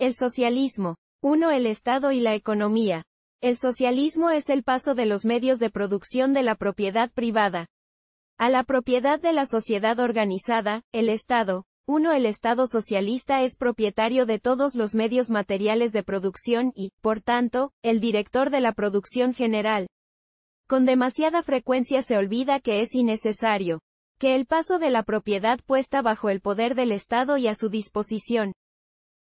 El socialismo. uno El Estado y la economía. El socialismo es el paso de los medios de producción de la propiedad privada a la propiedad de la sociedad organizada, el Estado. uno El Estado socialista es propietario de todos los medios materiales de producción y, por tanto, el director de la producción general. Con demasiada frecuencia se olvida que es innecesario que el paso de la propiedad puesta bajo el poder del Estado y a su disposición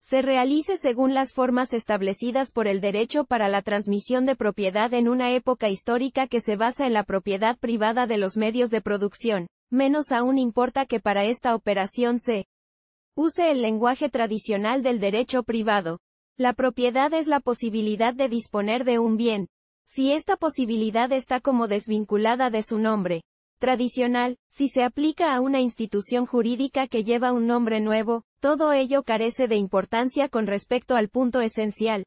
se realice según las formas establecidas por el derecho para la transmisión de propiedad en una época histórica que se basa en la propiedad privada de los medios de producción, menos aún importa que para esta operación se use el lenguaje tradicional del derecho privado. La propiedad es la posibilidad de disponer de un bien, si esta posibilidad está como desvinculada de su nombre, tradicional, si se aplica a una institución jurídica que lleva un nombre nuevo, todo ello carece de importancia con respecto al punto esencial.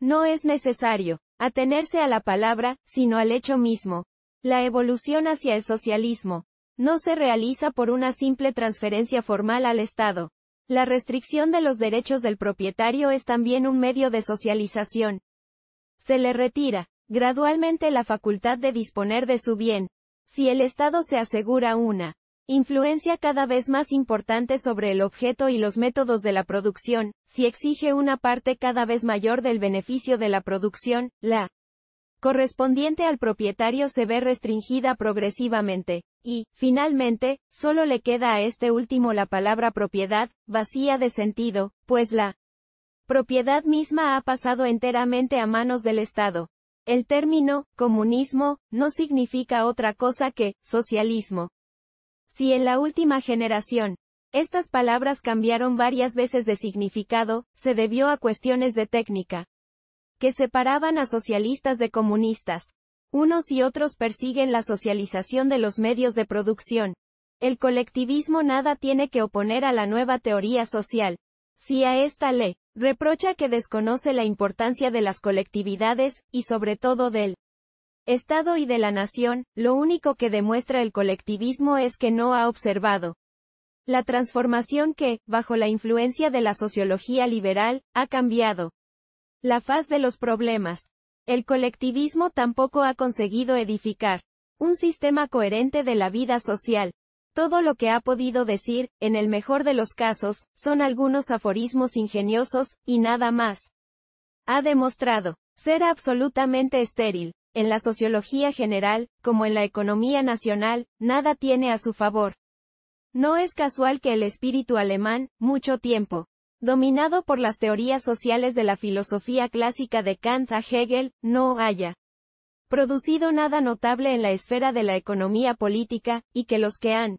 No es necesario atenerse a la palabra, sino al hecho mismo. La evolución hacia el socialismo no se realiza por una simple transferencia formal al Estado. La restricción de los derechos del propietario es también un medio de socialización. Se le retira, gradualmente, la facultad de disponer de su bien, si el Estado se asegura una influencia cada vez más importante sobre el objeto y los métodos de la producción, si exige una parte cada vez mayor del beneficio de la producción, la correspondiente al propietario se ve restringida progresivamente, y, finalmente, solo le queda a este último la palabra propiedad, vacía de sentido, pues la propiedad misma ha pasado enteramente a manos del Estado. El término, comunismo, no significa otra cosa que, socialismo. Si en la última generación, estas palabras cambiaron varias veces de significado, se debió a cuestiones de técnica, que separaban a socialistas de comunistas. Unos y otros persiguen la socialización de los medios de producción. El colectivismo nada tiene que oponer a la nueva teoría social. Si a esta ley reprocha que desconoce la importancia de las colectividades, y sobre todo del Estado y de la nación, lo único que demuestra el colectivismo es que no ha observado la transformación que, bajo la influencia de la sociología liberal, ha cambiado la faz de los problemas. El colectivismo tampoco ha conseguido edificar un sistema coherente de la vida social. Todo lo que ha podido decir, en el mejor de los casos, son algunos aforismos ingeniosos, y nada más. Ha demostrado ser absolutamente estéril. En la sociología general, como en la economía nacional, nada tiene a su favor. No es casual que el espíritu alemán, mucho tiempo, dominado por las teorías sociales de la filosofía clásica de Kant a Hegel, no haya producido nada notable en la esfera de la economía política, y que los que han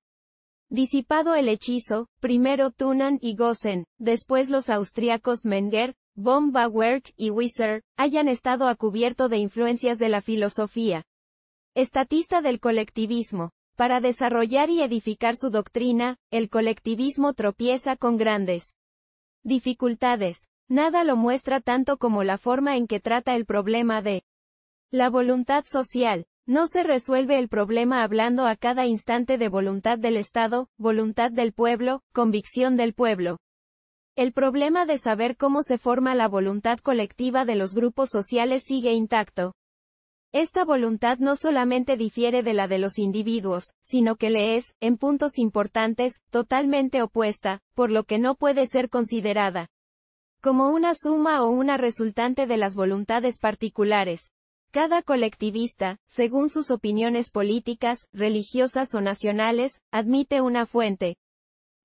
Disipado el hechizo, primero Tunan y Gossen, después los austriacos Menger, von y Wieser, hayan estado a cubierto de influencias de la filosofía estatista del colectivismo. Para desarrollar y edificar su doctrina, el colectivismo tropieza con grandes dificultades. Nada lo muestra tanto como la forma en que trata el problema de la voluntad social. No se resuelve el problema hablando a cada instante de voluntad del Estado, voluntad del pueblo, convicción del pueblo. El problema de saber cómo se forma la voluntad colectiva de los grupos sociales sigue intacto. Esta voluntad no solamente difiere de la de los individuos, sino que le es, en puntos importantes, totalmente opuesta, por lo que no puede ser considerada como una suma o una resultante de las voluntades particulares. Cada colectivista, según sus opiniones políticas, religiosas o nacionales, admite una fuente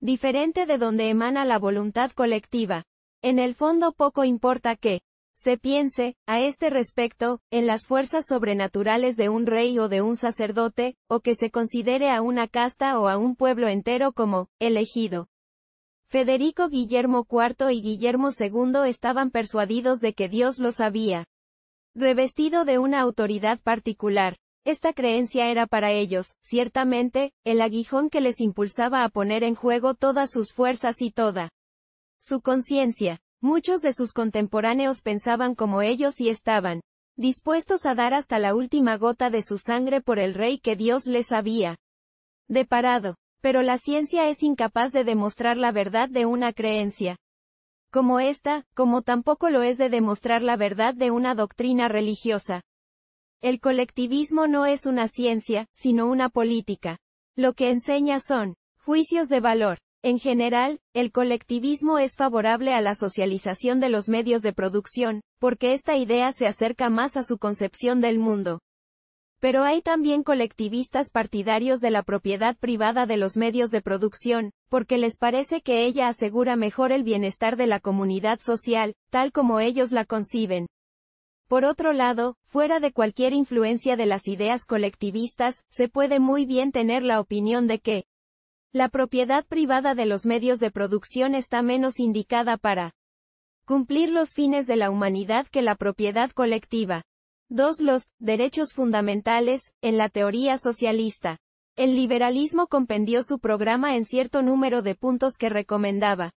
diferente de donde emana la voluntad colectiva. En el fondo poco importa que se piense, a este respecto, en las fuerzas sobrenaturales de un rey o de un sacerdote, o que se considere a una casta o a un pueblo entero como elegido. Federico Guillermo IV y Guillermo II estaban persuadidos de que Dios lo sabía revestido de una autoridad particular. Esta creencia era para ellos, ciertamente, el aguijón que les impulsaba a poner en juego todas sus fuerzas y toda su conciencia. Muchos de sus contemporáneos pensaban como ellos y estaban dispuestos a dar hasta la última gota de su sangre por el rey que Dios les había deparado. Pero la ciencia es incapaz de demostrar la verdad de una creencia como esta, como tampoco lo es de demostrar la verdad de una doctrina religiosa. El colectivismo no es una ciencia, sino una política. Lo que enseña son juicios de valor. En general, el colectivismo es favorable a la socialización de los medios de producción, porque esta idea se acerca más a su concepción del mundo. Pero hay también colectivistas partidarios de la propiedad privada de los medios de producción, porque les parece que ella asegura mejor el bienestar de la comunidad social, tal como ellos la conciben. Por otro lado, fuera de cualquier influencia de las ideas colectivistas, se puede muy bien tener la opinión de que la propiedad privada de los medios de producción está menos indicada para cumplir los fines de la humanidad que la propiedad colectiva. 2. Los derechos fundamentales, en la teoría socialista. El liberalismo compendió su programa en cierto número de puntos que recomendaba.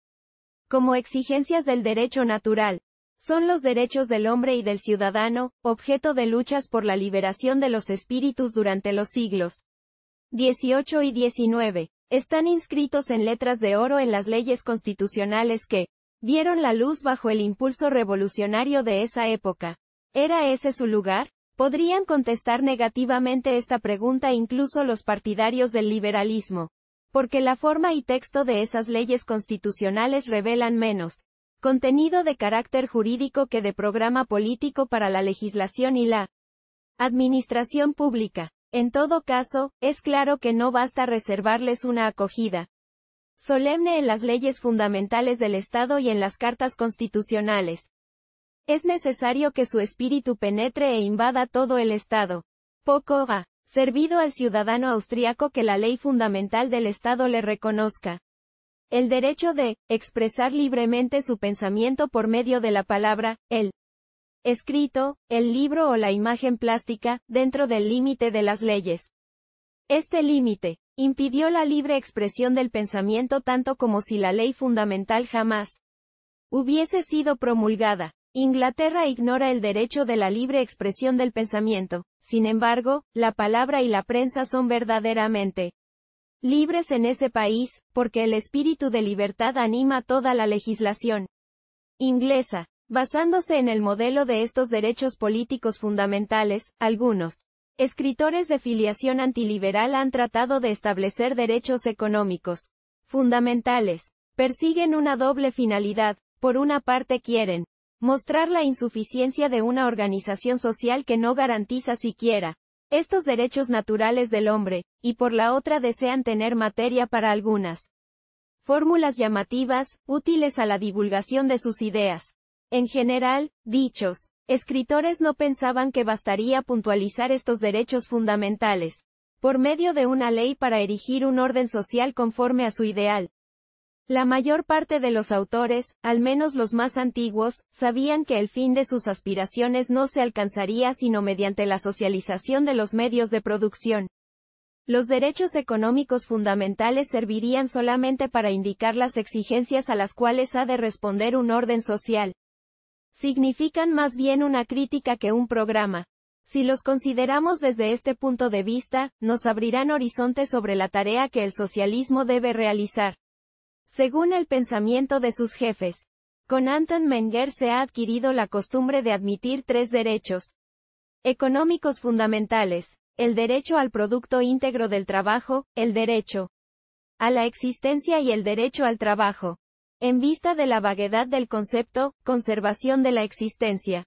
Como exigencias del derecho natural. Son los derechos del hombre y del ciudadano, objeto de luchas por la liberación de los espíritus durante los siglos 18 y 19. Están inscritos en letras de oro en las leyes constitucionales que, vieron la luz bajo el impulso revolucionario de esa época. ¿Era ese su lugar? Podrían contestar negativamente esta pregunta incluso los partidarios del liberalismo. Porque la forma y texto de esas leyes constitucionales revelan menos contenido de carácter jurídico que de programa político para la legislación y la administración pública. En todo caso, es claro que no basta reservarles una acogida solemne en las leyes fundamentales del Estado y en las cartas constitucionales. Es necesario que su espíritu penetre e invada todo el Estado. Poco ha servido al ciudadano austriaco que la ley fundamental del Estado le reconozca. El derecho de expresar libremente su pensamiento por medio de la palabra, el escrito, el libro o la imagen plástica, dentro del límite de las leyes. Este límite impidió la libre expresión del pensamiento tanto como si la ley fundamental jamás hubiese sido promulgada. Inglaterra ignora el derecho de la libre expresión del pensamiento, sin embargo, la palabra y la prensa son verdaderamente libres en ese país, porque el espíritu de libertad anima toda la legislación inglesa. Basándose en el modelo de estos derechos políticos fundamentales, algunos escritores de filiación antiliberal han tratado de establecer derechos económicos fundamentales. Persiguen una doble finalidad, por una parte quieren Mostrar la insuficiencia de una organización social que no garantiza siquiera estos derechos naturales del hombre, y por la otra desean tener materia para algunas fórmulas llamativas, útiles a la divulgación de sus ideas. En general, dichos escritores no pensaban que bastaría puntualizar estos derechos fundamentales por medio de una ley para erigir un orden social conforme a su ideal, la mayor parte de los autores, al menos los más antiguos, sabían que el fin de sus aspiraciones no se alcanzaría sino mediante la socialización de los medios de producción. Los derechos económicos fundamentales servirían solamente para indicar las exigencias a las cuales ha de responder un orden social. Significan más bien una crítica que un programa. Si los consideramos desde este punto de vista, nos abrirán horizontes sobre la tarea que el socialismo debe realizar según el pensamiento de sus jefes. Con Anton Menger se ha adquirido la costumbre de admitir tres derechos económicos fundamentales, el derecho al producto íntegro del trabajo, el derecho a la existencia y el derecho al trabajo. En vista de la vaguedad del concepto, conservación de la existencia,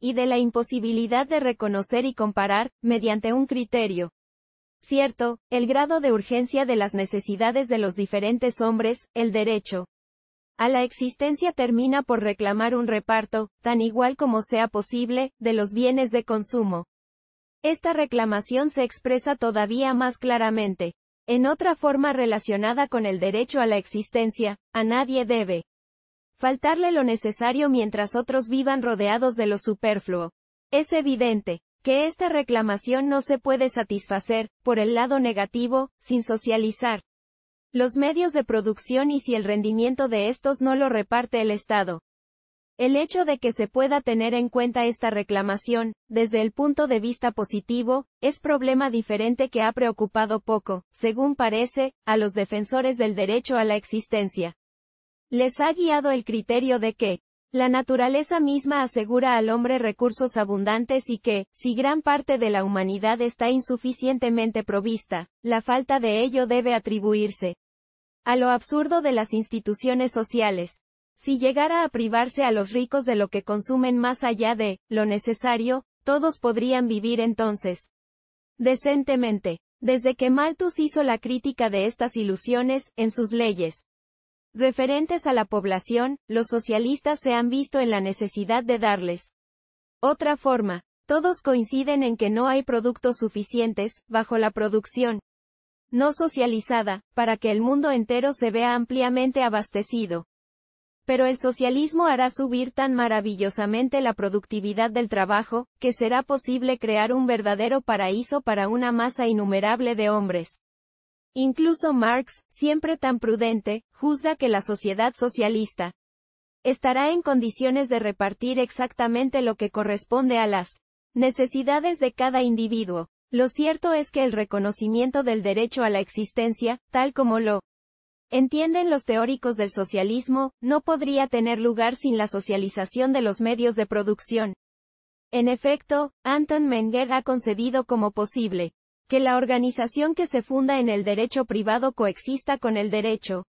y de la imposibilidad de reconocer y comparar, mediante un criterio cierto, el grado de urgencia de las necesidades de los diferentes hombres, el derecho a la existencia termina por reclamar un reparto, tan igual como sea posible, de los bienes de consumo. Esta reclamación se expresa todavía más claramente. En otra forma relacionada con el derecho a la existencia, a nadie debe faltarle lo necesario mientras otros vivan rodeados de lo superfluo. Es evidente que esta reclamación no se puede satisfacer, por el lado negativo, sin socializar los medios de producción y si el rendimiento de estos no lo reparte el Estado. El hecho de que se pueda tener en cuenta esta reclamación, desde el punto de vista positivo, es problema diferente que ha preocupado poco, según parece, a los defensores del derecho a la existencia. Les ha guiado el criterio de que, la naturaleza misma asegura al hombre recursos abundantes y que, si gran parte de la humanidad está insuficientemente provista, la falta de ello debe atribuirse a lo absurdo de las instituciones sociales. Si llegara a privarse a los ricos de lo que consumen más allá de lo necesario, todos podrían vivir entonces decentemente. Desde que Malthus hizo la crítica de estas ilusiones, en sus leyes, referentes a la población, los socialistas se han visto en la necesidad de darles otra forma. Todos coinciden en que no hay productos suficientes, bajo la producción no socializada, para que el mundo entero se vea ampliamente abastecido. Pero el socialismo hará subir tan maravillosamente la productividad del trabajo, que será posible crear un verdadero paraíso para una masa innumerable de hombres. Incluso Marx, siempre tan prudente, juzga que la sociedad socialista estará en condiciones de repartir exactamente lo que corresponde a las necesidades de cada individuo. Lo cierto es que el reconocimiento del derecho a la existencia, tal como lo entienden los teóricos del socialismo, no podría tener lugar sin la socialización de los medios de producción. En efecto, Anton Menger ha concedido como posible que la organización que se funda en el derecho privado coexista con el derecho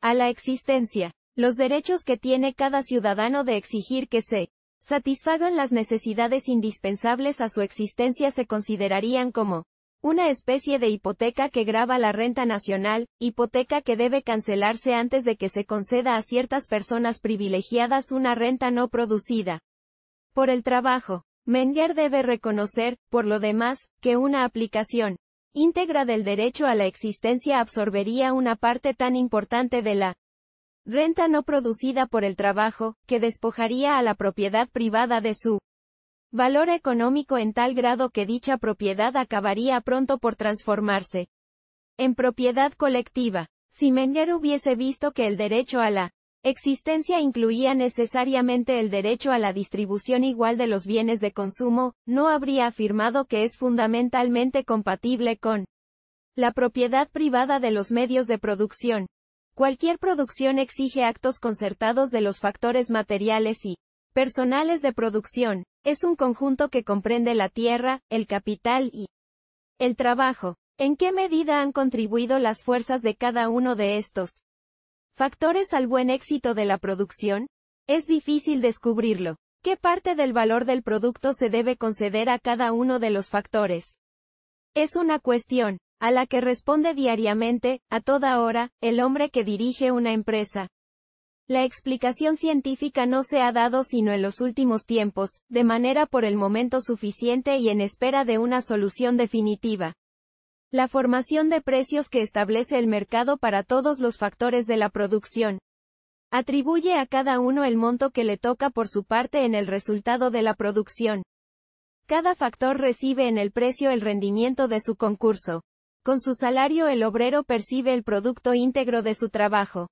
a la existencia. Los derechos que tiene cada ciudadano de exigir que se satisfagan las necesidades indispensables a su existencia se considerarían como una especie de hipoteca que grava la renta nacional, hipoteca que debe cancelarse antes de que se conceda a ciertas personas privilegiadas una renta no producida por el trabajo. Menger debe reconocer, por lo demás, que una aplicación íntegra del derecho a la existencia absorbería una parte tan importante de la renta no producida por el trabajo, que despojaría a la propiedad privada de su valor económico en tal grado que dicha propiedad acabaría pronto por transformarse en propiedad colectiva. Si Menger hubiese visto que el derecho a la existencia incluía necesariamente el derecho a la distribución igual de los bienes de consumo, no habría afirmado que es fundamentalmente compatible con la propiedad privada de los medios de producción. Cualquier producción exige actos concertados de los factores materiales y personales de producción. Es un conjunto que comprende la tierra, el capital y el trabajo. ¿En qué medida han contribuido las fuerzas de cada uno de estos Factores al buen éxito de la producción. Es difícil descubrirlo. ¿Qué parte del valor del producto se debe conceder a cada uno de los factores? Es una cuestión, a la que responde diariamente, a toda hora, el hombre que dirige una empresa. La explicación científica no se ha dado sino en los últimos tiempos, de manera por el momento suficiente y en espera de una solución definitiva. La formación de precios que establece el mercado para todos los factores de la producción. Atribuye a cada uno el monto que le toca por su parte en el resultado de la producción. Cada factor recibe en el precio el rendimiento de su concurso. Con su salario el obrero percibe el producto íntegro de su trabajo.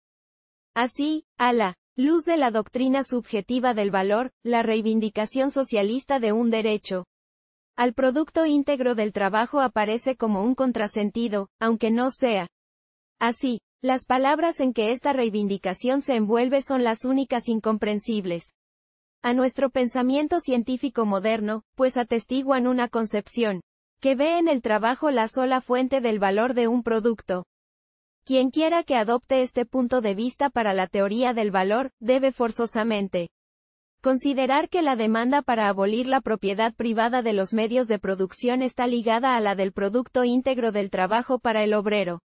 Así, a la luz de la doctrina subjetiva del valor, la reivindicación socialista de un derecho, al producto íntegro del trabajo aparece como un contrasentido, aunque no sea. Así, las palabras en que esta reivindicación se envuelve son las únicas incomprensibles. A nuestro pensamiento científico moderno, pues atestiguan una concepción, que ve en el trabajo la sola fuente del valor de un producto. Quien quiera que adopte este punto de vista para la teoría del valor, debe forzosamente Considerar que la demanda para abolir la propiedad privada de los medios de producción está ligada a la del producto íntegro del trabajo para el obrero.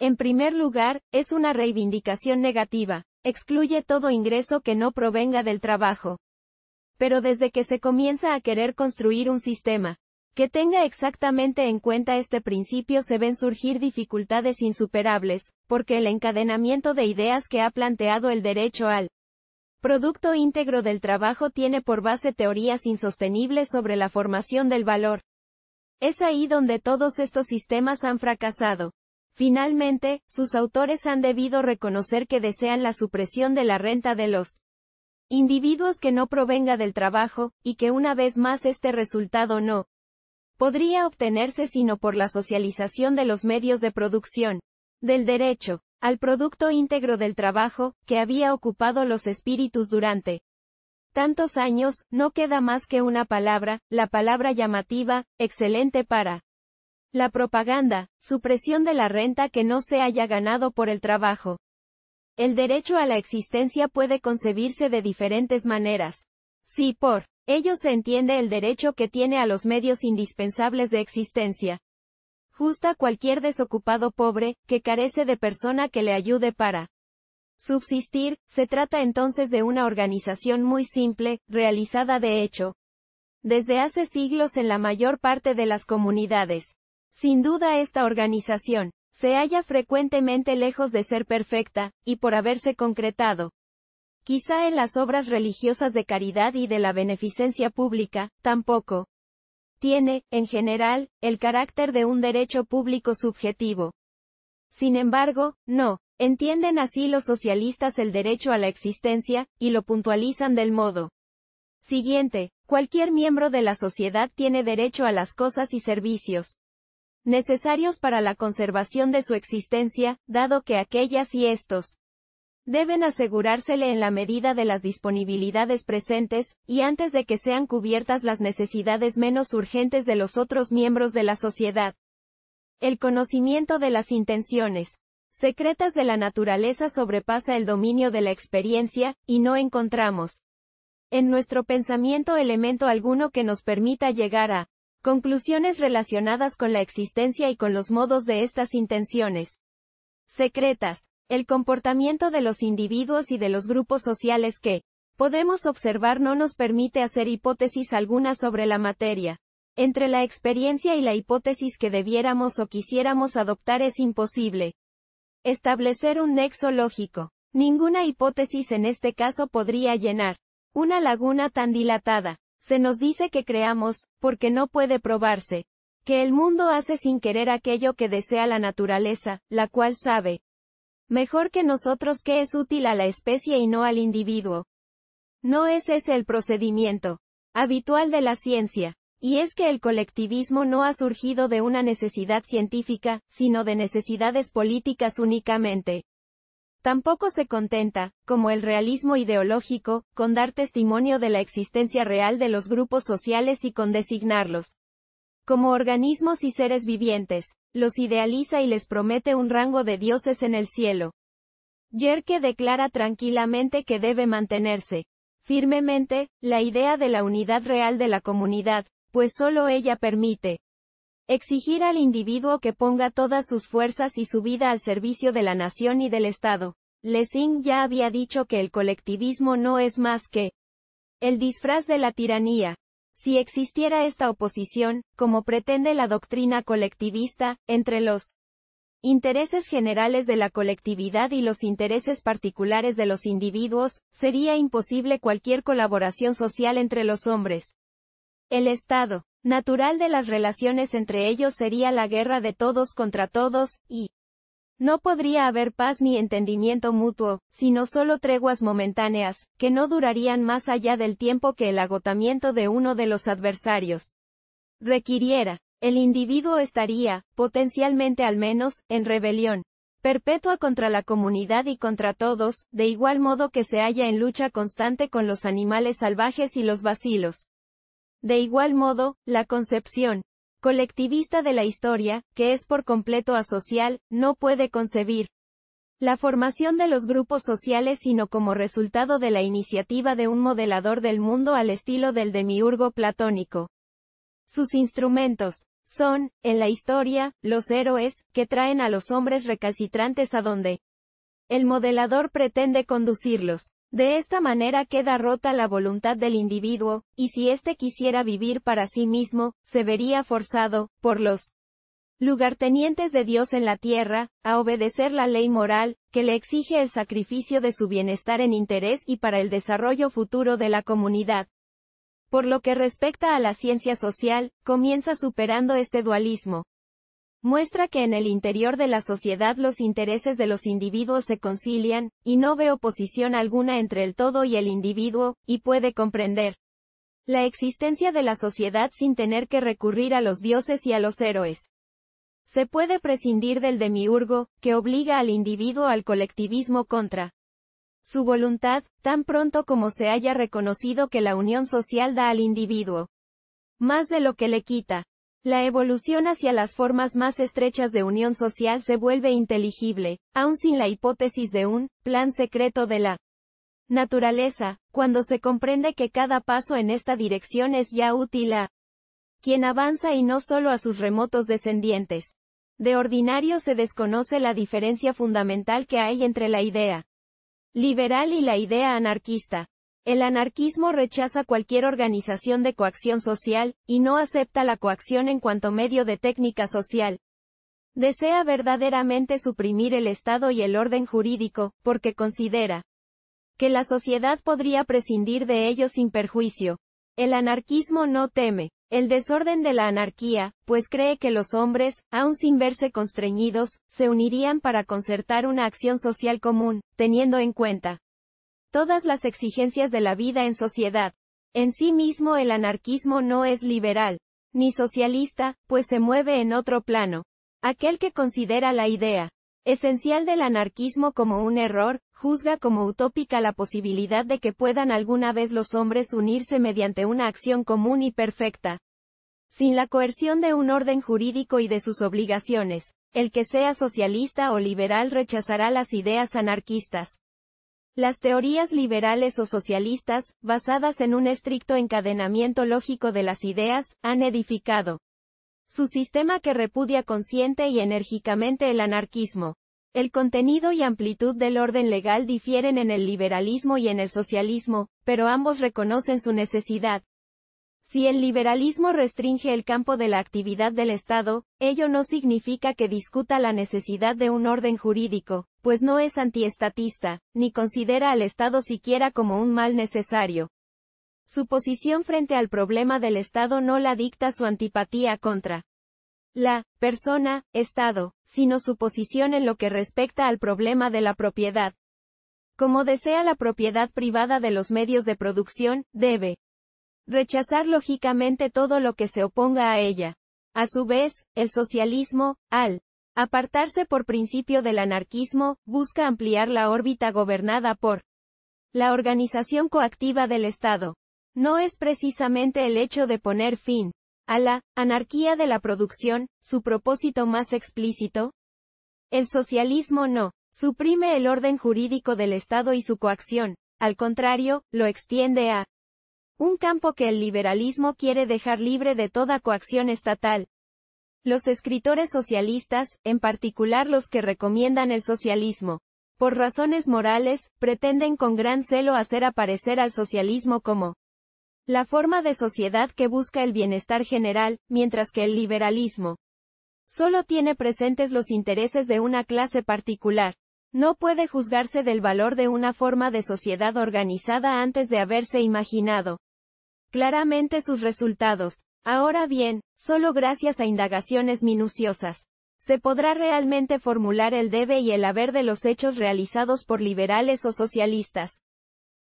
En primer lugar, es una reivindicación negativa, excluye todo ingreso que no provenga del trabajo. Pero desde que se comienza a querer construir un sistema, que tenga exactamente en cuenta este principio se ven surgir dificultades insuperables, porque el encadenamiento de ideas que ha planteado el derecho al Producto íntegro del trabajo tiene por base teorías insostenibles sobre la formación del valor. Es ahí donde todos estos sistemas han fracasado. Finalmente, sus autores han debido reconocer que desean la supresión de la renta de los individuos que no provenga del trabajo, y que una vez más este resultado no podría obtenerse sino por la socialización de los medios de producción del derecho al producto íntegro del trabajo, que había ocupado los espíritus durante tantos años, no queda más que una palabra, la palabra llamativa, excelente para la propaganda, supresión de la renta que no se haya ganado por el trabajo. El derecho a la existencia puede concebirse de diferentes maneras. Si por ello se entiende el derecho que tiene a los medios indispensables de existencia, justa cualquier desocupado pobre, que carece de persona que le ayude para subsistir, se trata entonces de una organización muy simple, realizada de hecho, desde hace siglos en la mayor parte de las comunidades. Sin duda esta organización, se halla frecuentemente lejos de ser perfecta, y por haberse concretado, quizá en las obras religiosas de caridad y de la beneficencia pública, tampoco tiene, en general, el carácter de un derecho público subjetivo. Sin embargo, no, entienden así los socialistas el derecho a la existencia, y lo puntualizan del modo siguiente, cualquier miembro de la sociedad tiene derecho a las cosas y servicios necesarios para la conservación de su existencia, dado que aquellas y estos deben asegurársele en la medida de las disponibilidades presentes, y antes de que sean cubiertas las necesidades menos urgentes de los otros miembros de la sociedad. El conocimiento de las intenciones secretas de la naturaleza sobrepasa el dominio de la experiencia, y no encontramos en nuestro pensamiento elemento alguno que nos permita llegar a conclusiones relacionadas con la existencia y con los modos de estas intenciones secretas. El comportamiento de los individuos y de los grupos sociales que podemos observar no nos permite hacer hipótesis alguna sobre la materia. Entre la experiencia y la hipótesis que debiéramos o quisiéramos adoptar es imposible. Establecer un nexo lógico. Ninguna hipótesis en este caso podría llenar una laguna tan dilatada. Se nos dice que creamos, porque no puede probarse, que el mundo hace sin querer aquello que desea la naturaleza, la cual sabe Mejor que nosotros que es útil a la especie y no al individuo. No es ese el procedimiento habitual de la ciencia. Y es que el colectivismo no ha surgido de una necesidad científica, sino de necesidades políticas únicamente. Tampoco se contenta, como el realismo ideológico, con dar testimonio de la existencia real de los grupos sociales y con designarlos como organismos y seres vivientes, los idealiza y les promete un rango de dioses en el cielo. Yerke declara tranquilamente que debe mantenerse firmemente la idea de la unidad real de la comunidad, pues solo ella permite exigir al individuo que ponga todas sus fuerzas y su vida al servicio de la nación y del Estado. Lessing ya había dicho que el colectivismo no es más que el disfraz de la tiranía. Si existiera esta oposición, como pretende la doctrina colectivista, entre los intereses generales de la colectividad y los intereses particulares de los individuos, sería imposible cualquier colaboración social entre los hombres. El estado natural de las relaciones entre ellos sería la guerra de todos contra todos, y no podría haber paz ni entendimiento mutuo, sino solo treguas momentáneas, que no durarían más allá del tiempo que el agotamiento de uno de los adversarios requiriera. El individuo estaría, potencialmente al menos, en rebelión perpetua contra la comunidad y contra todos, de igual modo que se halla en lucha constante con los animales salvajes y los vacilos. De igual modo, la concepción colectivista de la historia, que es por completo asocial, no puede concebir la formación de los grupos sociales sino como resultado de la iniciativa de un modelador del mundo al estilo del demiurgo platónico. Sus instrumentos son, en la historia, los héroes, que traen a los hombres recalcitrantes a donde el modelador pretende conducirlos. De esta manera queda rota la voluntad del individuo, y si éste quisiera vivir para sí mismo, se vería forzado, por los lugartenientes de Dios en la tierra, a obedecer la ley moral, que le exige el sacrificio de su bienestar en interés y para el desarrollo futuro de la comunidad. Por lo que respecta a la ciencia social, comienza superando este dualismo, muestra que en el interior de la sociedad los intereses de los individuos se concilian, y no ve oposición alguna entre el todo y el individuo, y puede comprender la existencia de la sociedad sin tener que recurrir a los dioses y a los héroes. Se puede prescindir del demiurgo, que obliga al individuo al colectivismo contra su voluntad, tan pronto como se haya reconocido que la unión social da al individuo más de lo que le quita. La evolución hacia las formas más estrechas de unión social se vuelve inteligible, aun sin la hipótesis de un plan secreto de la naturaleza, cuando se comprende que cada paso en esta dirección es ya útil a quien avanza y no solo a sus remotos descendientes. De ordinario se desconoce la diferencia fundamental que hay entre la idea liberal y la idea anarquista. El anarquismo rechaza cualquier organización de coacción social, y no acepta la coacción en cuanto medio de técnica social. Desea verdaderamente suprimir el Estado y el orden jurídico, porque considera que la sociedad podría prescindir de ello sin perjuicio. El anarquismo no teme el desorden de la anarquía, pues cree que los hombres, aun sin verse constreñidos, se unirían para concertar una acción social común, teniendo en cuenta todas las exigencias de la vida en sociedad. En sí mismo el anarquismo no es liberal, ni socialista, pues se mueve en otro plano. Aquel que considera la idea esencial del anarquismo como un error, juzga como utópica la posibilidad de que puedan alguna vez los hombres unirse mediante una acción común y perfecta. Sin la coerción de un orden jurídico y de sus obligaciones, el que sea socialista o liberal rechazará las ideas anarquistas. Las teorías liberales o socialistas, basadas en un estricto encadenamiento lógico de las ideas, han edificado su sistema que repudia consciente y enérgicamente el anarquismo. El contenido y amplitud del orden legal difieren en el liberalismo y en el socialismo, pero ambos reconocen su necesidad, si el liberalismo restringe el campo de la actividad del Estado, ello no significa que discuta la necesidad de un orden jurídico, pues no es antiestatista, ni considera al Estado siquiera como un mal necesario. Su posición frente al problema del Estado no la dicta su antipatía contra la persona, Estado, sino su posición en lo que respecta al problema de la propiedad. Como desea la propiedad privada de los medios de producción, debe Rechazar lógicamente todo lo que se oponga a ella. A su vez, el socialismo, al apartarse por principio del anarquismo, busca ampliar la órbita gobernada por la organización coactiva del Estado. No es precisamente el hecho de poner fin a la anarquía de la producción, su propósito más explícito. El socialismo no suprime el orden jurídico del Estado y su coacción, al contrario, lo extiende a un campo que el liberalismo quiere dejar libre de toda coacción estatal. Los escritores socialistas, en particular los que recomiendan el socialismo, por razones morales, pretenden con gran celo hacer aparecer al socialismo como la forma de sociedad que busca el bienestar general, mientras que el liberalismo solo tiene presentes los intereses de una clase particular. No puede juzgarse del valor de una forma de sociedad organizada antes de haberse imaginado claramente sus resultados. Ahora bien, solo gracias a indagaciones minuciosas, se podrá realmente formular el debe y el haber de los hechos realizados por liberales o socialistas.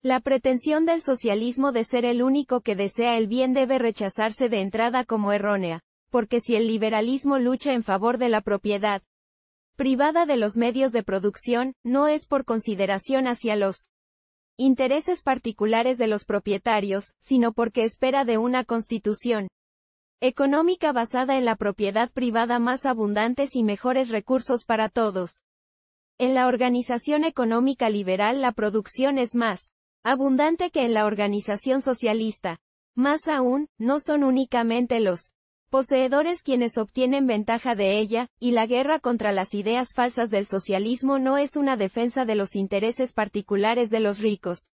La pretensión del socialismo de ser el único que desea el bien debe rechazarse de entrada como errónea, porque si el liberalismo lucha en favor de la propiedad privada de los medios de producción, no es por consideración hacia los intereses particulares de los propietarios, sino porque espera de una constitución económica basada en la propiedad privada más abundantes y mejores recursos para todos. En la organización económica liberal la producción es más abundante que en la organización socialista. Más aún, no son únicamente los poseedores quienes obtienen ventaja de ella, y la guerra contra las ideas falsas del socialismo no es una defensa de los intereses particulares de los ricos.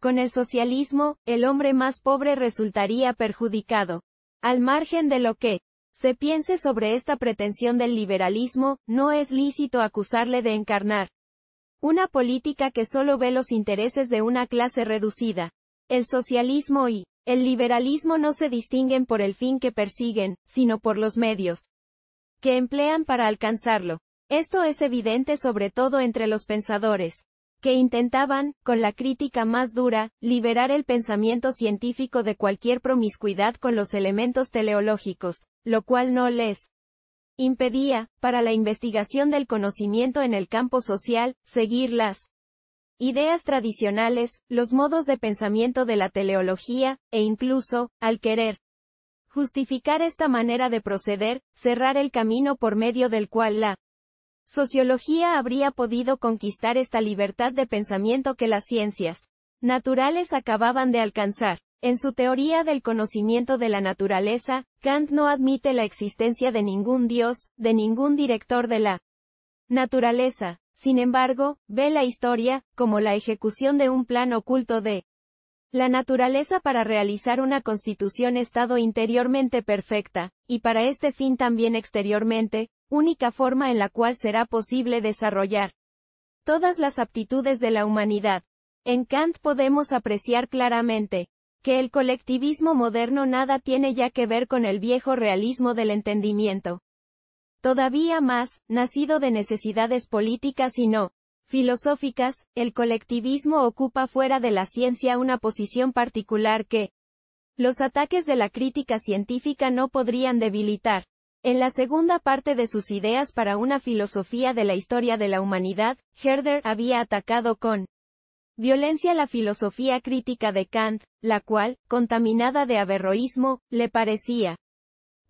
Con el socialismo, el hombre más pobre resultaría perjudicado. Al margen de lo que se piense sobre esta pretensión del liberalismo, no es lícito acusarle de encarnar una política que solo ve los intereses de una clase reducida. El socialismo y el liberalismo no se distinguen por el fin que persiguen, sino por los medios que emplean para alcanzarlo. Esto es evidente sobre todo entre los pensadores que intentaban, con la crítica más dura, liberar el pensamiento científico de cualquier promiscuidad con los elementos teleológicos, lo cual no les impedía, para la investigación del conocimiento en el campo social, seguirlas ideas tradicionales, los modos de pensamiento de la teleología, e incluso, al querer justificar esta manera de proceder, cerrar el camino por medio del cual la sociología habría podido conquistar esta libertad de pensamiento que las ciencias naturales acababan de alcanzar. En su teoría del conocimiento de la naturaleza, Kant no admite la existencia de ningún dios, de ningún director de la naturaleza, sin embargo, ve la historia, como la ejecución de un plan oculto de la naturaleza para realizar una constitución-estado interiormente perfecta, y para este fin también exteriormente, única forma en la cual será posible desarrollar todas las aptitudes de la humanidad. En Kant podemos apreciar claramente que el colectivismo moderno nada tiene ya que ver con el viejo realismo del entendimiento. Todavía más, nacido de necesidades políticas y no filosóficas, el colectivismo ocupa fuera de la ciencia una posición particular que los ataques de la crítica científica no podrían debilitar. En la segunda parte de sus ideas para una filosofía de la historia de la humanidad, Herder había atacado con violencia la filosofía crítica de Kant, la cual, contaminada de averroísmo, le parecía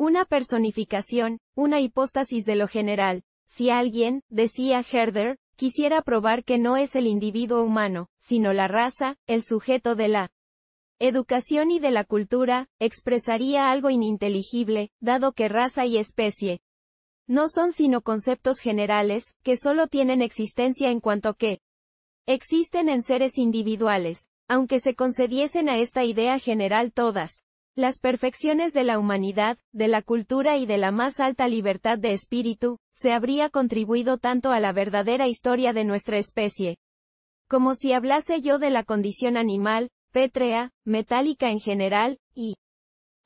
una personificación, una hipóstasis de lo general. Si alguien, decía Herder, quisiera probar que no es el individuo humano, sino la raza, el sujeto de la educación y de la cultura, expresaría algo ininteligible, dado que raza y especie no son sino conceptos generales, que solo tienen existencia en cuanto que existen en seres individuales, aunque se concediesen a esta idea general todas las perfecciones de la humanidad, de la cultura y de la más alta libertad de espíritu, se habría contribuido tanto a la verdadera historia de nuestra especie. Como si hablase yo de la condición animal, pétrea, metálica en general, y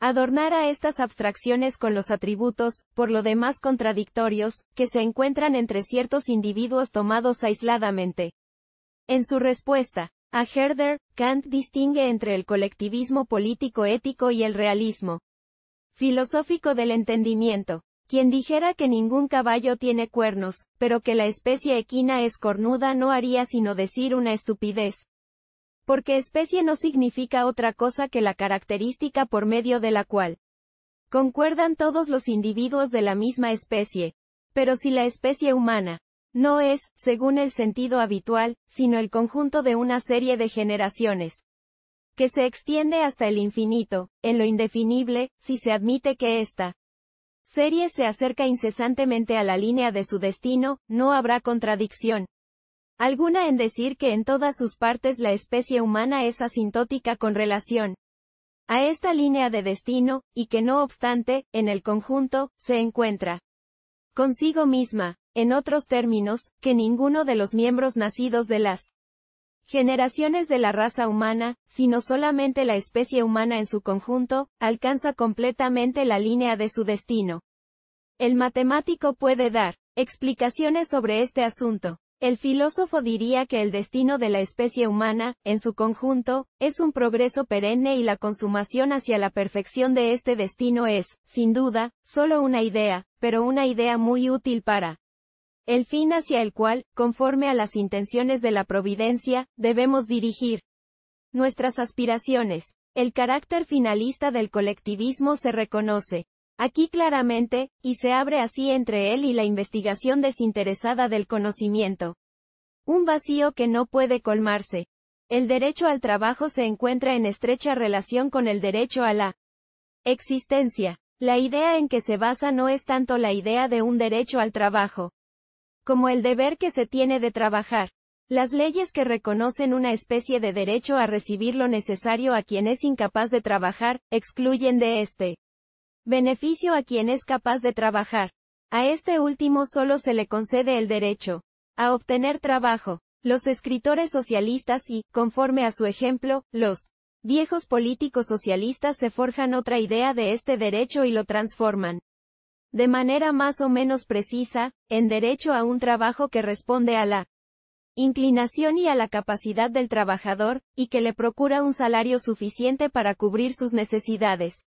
adornar a estas abstracciones con los atributos, por lo demás contradictorios, que se encuentran entre ciertos individuos tomados aisladamente. En su respuesta, a Herder, Kant distingue entre el colectivismo político-ético y el realismo filosófico del entendimiento. Quien dijera que ningún caballo tiene cuernos, pero que la especie equina es cornuda no haría sino decir una estupidez. Porque especie no significa otra cosa que la característica por medio de la cual concuerdan todos los individuos de la misma especie. Pero si la especie humana no es, según el sentido habitual, sino el conjunto de una serie de generaciones que se extiende hasta el infinito, en lo indefinible, si se admite que esta serie se acerca incesantemente a la línea de su destino, no habrá contradicción alguna en decir que en todas sus partes la especie humana es asintótica con relación a esta línea de destino, y que no obstante, en el conjunto, se encuentra consigo misma, en otros términos, que ninguno de los miembros nacidos de las generaciones de la raza humana, sino solamente la especie humana en su conjunto, alcanza completamente la línea de su destino. El matemático puede dar explicaciones sobre este asunto. El filósofo diría que el destino de la especie humana, en su conjunto, es un progreso perenne y la consumación hacia la perfección de este destino es, sin duda, solo una idea, pero una idea muy útil para el fin hacia el cual, conforme a las intenciones de la providencia, debemos dirigir nuestras aspiraciones. El carácter finalista del colectivismo se reconoce aquí claramente, y se abre así entre él y la investigación desinteresada del conocimiento. Un vacío que no puede colmarse. El derecho al trabajo se encuentra en estrecha relación con el derecho a la existencia. La idea en que se basa no es tanto la idea de un derecho al trabajo, como el deber que se tiene de trabajar. Las leyes que reconocen una especie de derecho a recibir lo necesario a quien es incapaz de trabajar, excluyen de este beneficio a quien es capaz de trabajar. A este último solo se le concede el derecho a obtener trabajo. Los escritores socialistas y, conforme a su ejemplo, los viejos políticos socialistas se forjan otra idea de este derecho y lo transforman de manera más o menos precisa, en derecho a un trabajo que responde a la inclinación y a la capacidad del trabajador, y que le procura un salario suficiente para cubrir sus necesidades.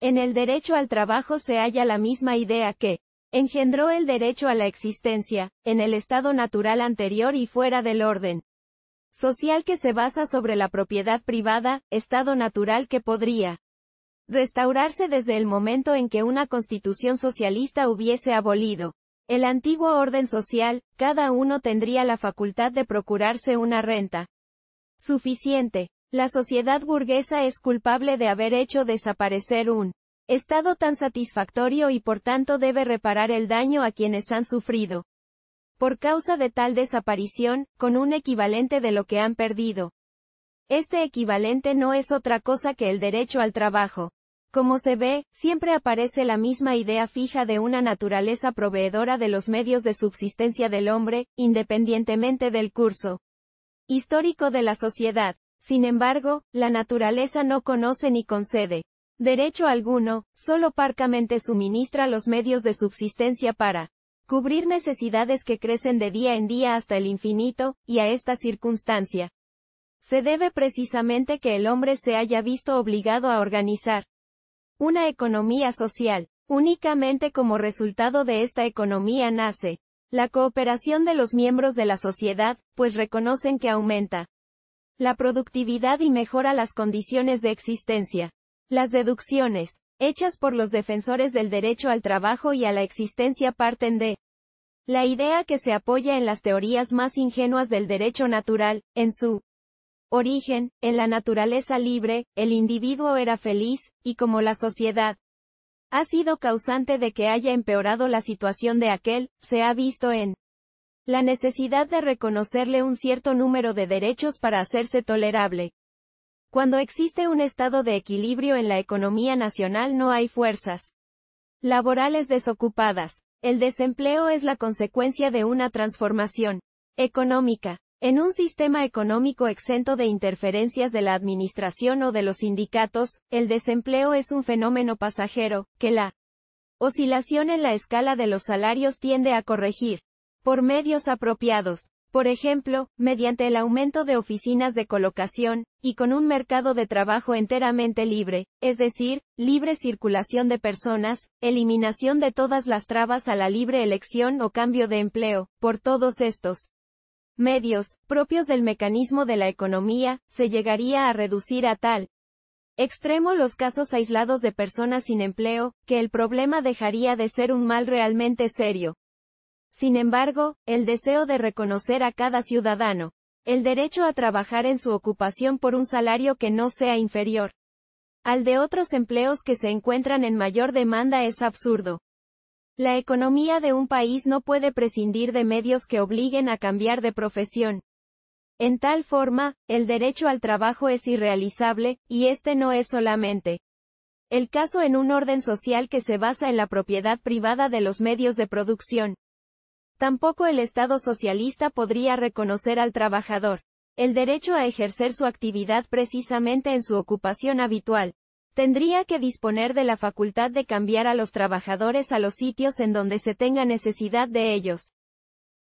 En el derecho al trabajo se halla la misma idea que engendró el derecho a la existencia, en el estado natural anterior y fuera del orden social que se basa sobre la propiedad privada, estado natural que podría restaurarse desde el momento en que una constitución socialista hubiese abolido el antiguo orden social, cada uno tendría la facultad de procurarse una renta suficiente. La sociedad burguesa es culpable de haber hecho desaparecer un estado tan satisfactorio y por tanto debe reparar el daño a quienes han sufrido. Por causa de tal desaparición, con un equivalente de lo que han perdido. Este equivalente no es otra cosa que el derecho al trabajo. Como se ve, siempre aparece la misma idea fija de una naturaleza proveedora de los medios de subsistencia del hombre, independientemente del curso histórico de la sociedad. Sin embargo, la naturaleza no conoce ni concede derecho alguno, solo parcamente suministra los medios de subsistencia para cubrir necesidades que crecen de día en día hasta el infinito, y a esta circunstancia se debe precisamente que el hombre se haya visto obligado a organizar una economía social. Únicamente como resultado de esta economía nace la cooperación de los miembros de la sociedad, pues reconocen que aumenta la productividad y mejora las condiciones de existencia. Las deducciones, hechas por los defensores del derecho al trabajo y a la existencia parten de la idea que se apoya en las teorías más ingenuas del derecho natural, en su Origen, en la naturaleza libre, el individuo era feliz, y como la sociedad ha sido causante de que haya empeorado la situación de aquel, se ha visto en la necesidad de reconocerle un cierto número de derechos para hacerse tolerable. Cuando existe un estado de equilibrio en la economía nacional no hay fuerzas laborales desocupadas. El desempleo es la consecuencia de una transformación económica. En un sistema económico exento de interferencias de la administración o de los sindicatos, el desempleo es un fenómeno pasajero, que la oscilación en la escala de los salarios tiende a corregir, por medios apropiados, por ejemplo, mediante el aumento de oficinas de colocación, y con un mercado de trabajo enteramente libre, es decir, libre circulación de personas, eliminación de todas las trabas a la libre elección o cambio de empleo, por todos estos medios, propios del mecanismo de la economía, se llegaría a reducir a tal extremo los casos aislados de personas sin empleo, que el problema dejaría de ser un mal realmente serio. Sin embargo, el deseo de reconocer a cada ciudadano el derecho a trabajar en su ocupación por un salario que no sea inferior al de otros empleos que se encuentran en mayor demanda es absurdo. La economía de un país no puede prescindir de medios que obliguen a cambiar de profesión. En tal forma, el derecho al trabajo es irrealizable, y este no es solamente el caso en un orden social que se basa en la propiedad privada de los medios de producción. Tampoco el Estado socialista podría reconocer al trabajador el derecho a ejercer su actividad precisamente en su ocupación habitual tendría que disponer de la facultad de cambiar a los trabajadores a los sitios en donde se tenga necesidad de ellos.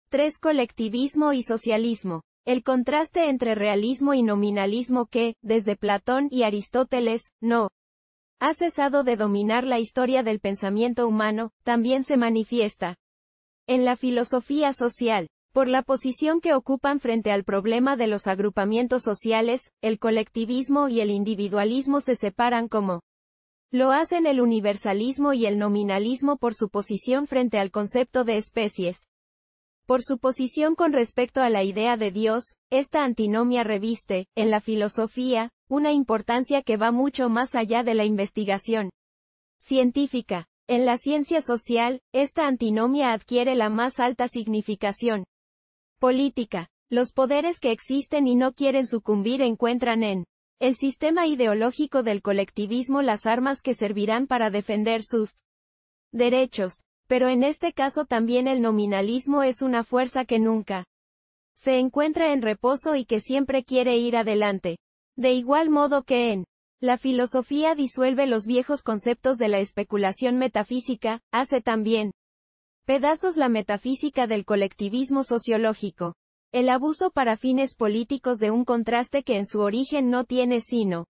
3. Colectivismo y socialismo. El contraste entre realismo y nominalismo que, desde Platón y Aristóteles, no ha cesado de dominar la historia del pensamiento humano, también se manifiesta en la filosofía social por la posición que ocupan frente al problema de los agrupamientos sociales, el colectivismo y el individualismo se separan como lo hacen el universalismo y el nominalismo por su posición frente al concepto de especies. Por su posición con respecto a la idea de Dios, esta antinomia reviste, en la filosofía, una importancia que va mucho más allá de la investigación científica. En la ciencia social, esta antinomia adquiere la más alta significación. Política. Los poderes que existen y no quieren sucumbir encuentran en el sistema ideológico del colectivismo las armas que servirán para defender sus derechos. Pero en este caso también el nominalismo es una fuerza que nunca se encuentra en reposo y que siempre quiere ir adelante. De igual modo que en la filosofía disuelve los viejos conceptos de la especulación metafísica, hace también Pedazos la metafísica del colectivismo sociológico. El abuso para fines políticos de un contraste que en su origen no tiene sino.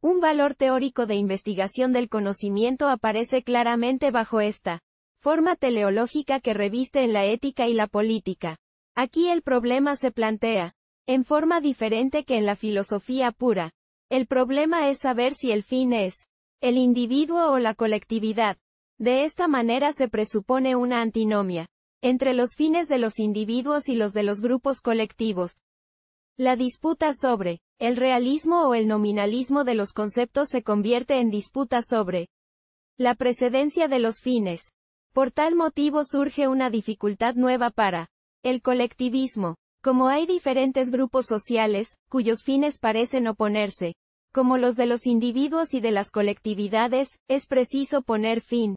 Un valor teórico de investigación del conocimiento aparece claramente bajo esta forma teleológica que reviste en la ética y la política. Aquí el problema se plantea, en forma diferente que en la filosofía pura. El problema es saber si el fin es el individuo o la colectividad. De esta manera se presupone una antinomia entre los fines de los individuos y los de los grupos colectivos. La disputa sobre el realismo o el nominalismo de los conceptos se convierte en disputa sobre la precedencia de los fines. Por tal motivo surge una dificultad nueva para el colectivismo. Como hay diferentes grupos sociales, cuyos fines parecen oponerse, como los de los individuos y de las colectividades, es preciso poner fin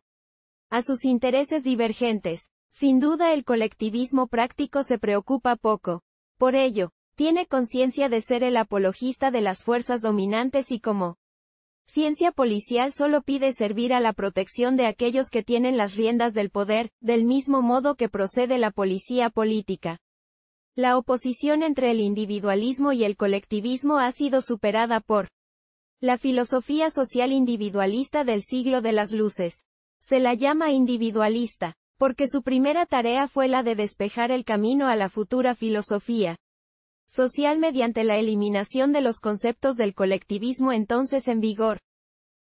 a sus intereses divergentes. Sin duda el colectivismo práctico se preocupa poco. Por ello, tiene conciencia de ser el apologista de las fuerzas dominantes y como ciencia policial solo pide servir a la protección de aquellos que tienen las riendas del poder, del mismo modo que procede la policía política. La oposición entre el individualismo y el colectivismo ha sido superada por la filosofía social individualista del siglo de las luces. Se la llama individualista, porque su primera tarea fue la de despejar el camino a la futura filosofía social mediante la eliminación de los conceptos del colectivismo entonces en vigor.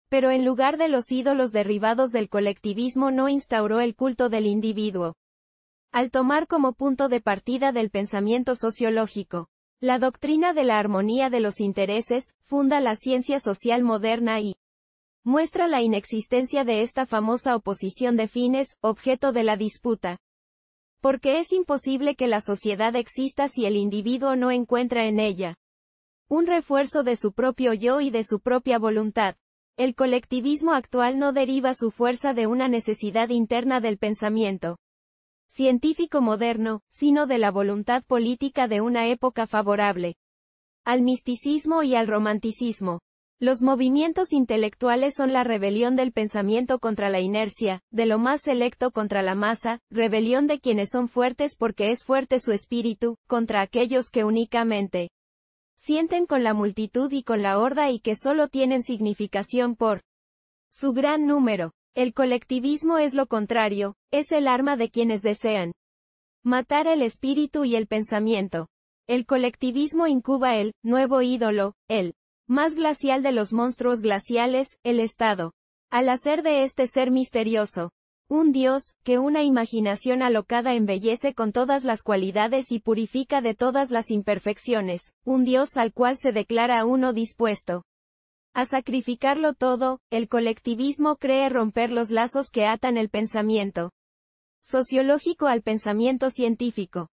Pero en lugar de los ídolos derribados del colectivismo no instauró el culto del individuo. Al tomar como punto de partida del pensamiento sociológico, la doctrina de la armonía de los intereses, funda la ciencia social moderna y, muestra la inexistencia de esta famosa oposición de fines, objeto de la disputa. Porque es imposible que la sociedad exista si el individuo no encuentra en ella un refuerzo de su propio yo y de su propia voluntad. El colectivismo actual no deriva su fuerza de una necesidad interna del pensamiento científico moderno, sino de la voluntad política de una época favorable al misticismo y al romanticismo. Los movimientos intelectuales son la rebelión del pensamiento contra la inercia, de lo más selecto contra la masa, rebelión de quienes son fuertes porque es fuerte su espíritu, contra aquellos que únicamente sienten con la multitud y con la horda y que solo tienen significación por su gran número. El colectivismo es lo contrario, es el arma de quienes desean matar el espíritu y el pensamiento. El colectivismo incuba el nuevo ídolo, el más glacial de los monstruos glaciales, el Estado. Al hacer de este ser misterioso, un dios, que una imaginación alocada embellece con todas las cualidades y purifica de todas las imperfecciones, un dios al cual se declara uno dispuesto a sacrificarlo todo, el colectivismo cree romper los lazos que atan el pensamiento sociológico al pensamiento científico.